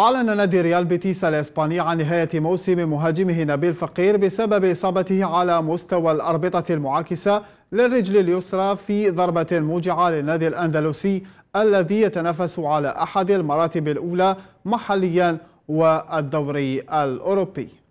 أعلن نادي ريال بيتيس الإسباني عن نهاية موسم مهاجمه نبيل فقير بسبب إصابته على مستوى الأربطة المعاكسة للرجل اليسرى في ضربة موجعة للنادي الأندلسي الذي يتنافس على أحد المراتب الأولى محليا والدوري الأوروبي